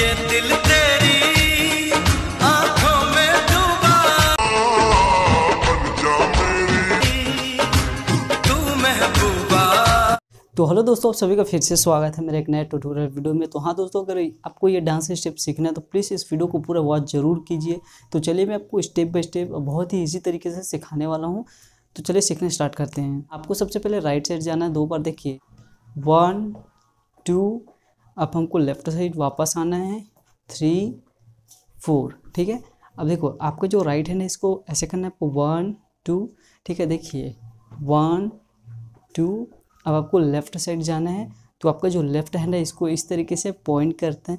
तो हेलो दोस्तों आप सभी का फिर से स्वागत है मेरे एक नए ट्यूटोरियल वीडियो में तो हाँ दोस्तों अगर आपको ये डांस स्टेप सीखना है तो प्लीज़ इस वीडियो को पूरा वॉच जरूर कीजिए तो चलिए मैं आपको स्टेप बाय स्टेप बहुत ही इजी तरीके से सिखाने वाला हूँ तो चलिए सीखना स्टार्ट करते हैं आपको सबसे पहले राइट साइड जाना है दो बार देखिए वन टू अब हमको लेफ्ट साइड वापस आना है थ्री फोर ठीक है अब देखो आपका जो राइट हैंड है इसको ऐसे करना है आपको वन टू ठीक है देखिए वन टू अब आपको लेफ्ट साइड जाना है तो आपका जो लेफ्ट हैंड है इसको इस तरीके से पॉइंट करते हैं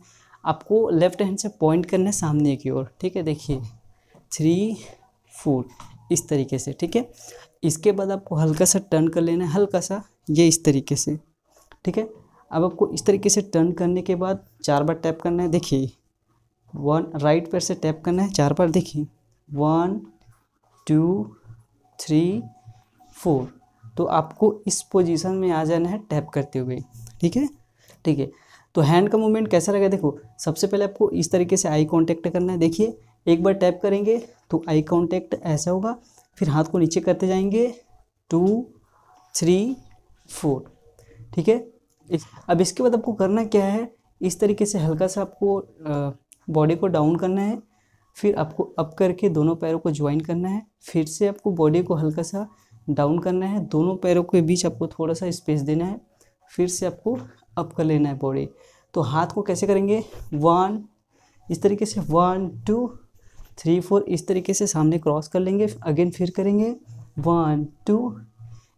आपको लेफ्ट हैंड से पॉइंट करना है सामने की ओर ठीक है देखिए थ्री फोर इस तरीके से ठीक है इसके बाद आपको हल्का सा टर्न कर लेना है हल्का सा ये इस तरीके से ठीक है अब आपको इस तरीके से टर्न करने के बाद चार बार टैप करना है देखिए वन राइट पैर से टैप करना है चार बार देखिए वन टू थ्री फोर तो आपको इस पोजीशन में आ जाना है टैप करते हुए ठीक है ठीक है तो हैंड का मूवमेंट कैसा लगा देखो सबसे पहले आपको इस तरीके से आई कांटेक्ट करना है देखिए एक बार टैप करेंगे तो आई कांटेक्ट ऐसा होगा फिर हाथ को नीचे करते जाएंगे टू थ्री फोर ठीक है इस अब इसके बाद आपको करना क्या है इस तरीके से हल्का सा आपको बॉडी को डाउन करना है फिर आपको अप करके दोनों पैरों को ज्वाइन करना है फिर से आपको बॉडी को हल्का सा डाउन करना है दोनों पैरों के बीच आपको थोड़ा सा स्पेस देना है फिर से आपको अप कर लेना है बॉडी तो हाथ को कैसे करेंगे वन इस तरीके से वन टू थ्री फोर इस तरीके से सामने क्रॉस कर लेंगे अगेन फिर करेंगे one two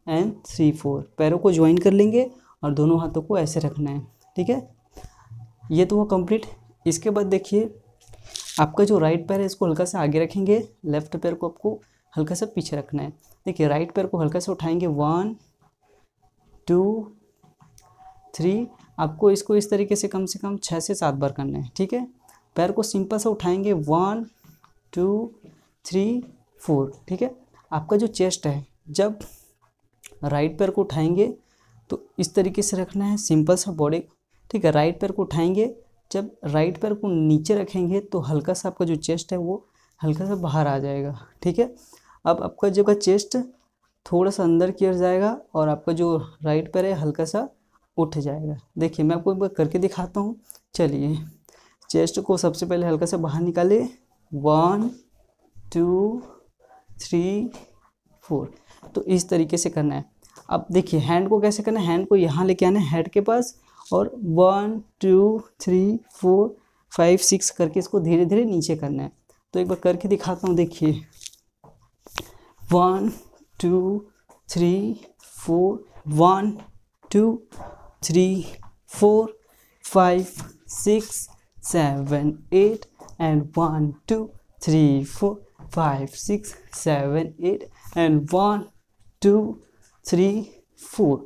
and three four पैरों को ज्वाइन कर लेंगे और दोनों हाथों को ऐसे रखना है ठीक है ये तो वो कंप्लीट इसके बाद देखिए आपका जो राइट पैर है इसको हल्का सा आगे रखेंगे लेफ्ट पैर को आपको हल्का सा पीछे रखना है देखिए राइट पैर को हल्का सा उठाएंगे वन टू थ्री आपको इसको इस तरीके से कम से कम छः से सात बार करना है ठीक है पैर को सिंपल सा उठाएंगे वन टू थ्री फोर ठीक है आपका जो चेस्ट है जब राइट पैर को उठाएंगे तो इस तरीके से रखना है सिंपल सा बॉडी ठीक है राइट पैर को उठाएंगे जब राइट पैर को नीचे रखेंगे तो हल्का सा आपका जो चेस्ट है वो हल्का सा बाहर आ जाएगा ठीक है अब आपका जो का चेस्ट थोड़ा सा अंदर ओर जाएगा और आपका जो राइट पैर है हल्का सा उठ जाएगा देखिए मैं आपको एक बार करके दिखाता हूँ चलिए चेस्ट को सबसे पहले हल्का सा बाहर निकाले वन टू थ्री फोर तो इस तरीके से करना है अब देखिए हैंड को कैसे करना है हैंड को यहाँ लेके आना हैड के पास और one two three four five six करके इसको धीरे धीरे नीचे करना है तो एक बार करके दिखाता हूँ देखिए one two three four one two three four five six seven eight and one two three four five six seven eight and one two three, four.